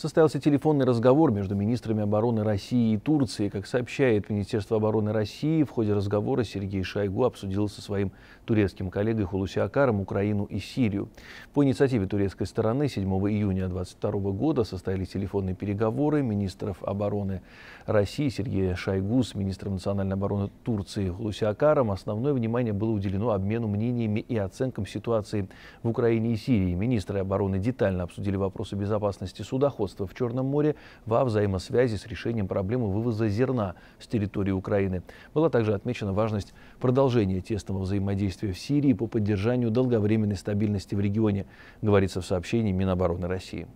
состоялся телефонный разговор между министрами обороны России и Турции. Как сообщает Министерство обороны России, в ходе разговора Сергей Шойгу обсудил со своим турецким коллегой Хулуси Акаром Украину и Сирию. По инициативе турецкой стороны 7 июня 2022 года состоялись телефонные переговоры министров обороны России Сергея Шойгу с министром национальной обороны Турции Хулуси Акаром. Основное внимание было уделено обмену мнениями и оценкам ситуации в Украине и Сирии. Министры обороны детально обсудили вопросы безопасности судоходства судоходства в Черном море во взаимосвязи с решением проблемы вывоза зерна с территории Украины. Была также отмечена важность продолжения тесного взаимодействия в Сирии по поддержанию долговременной стабильности в регионе, говорится в сообщении Минобороны России.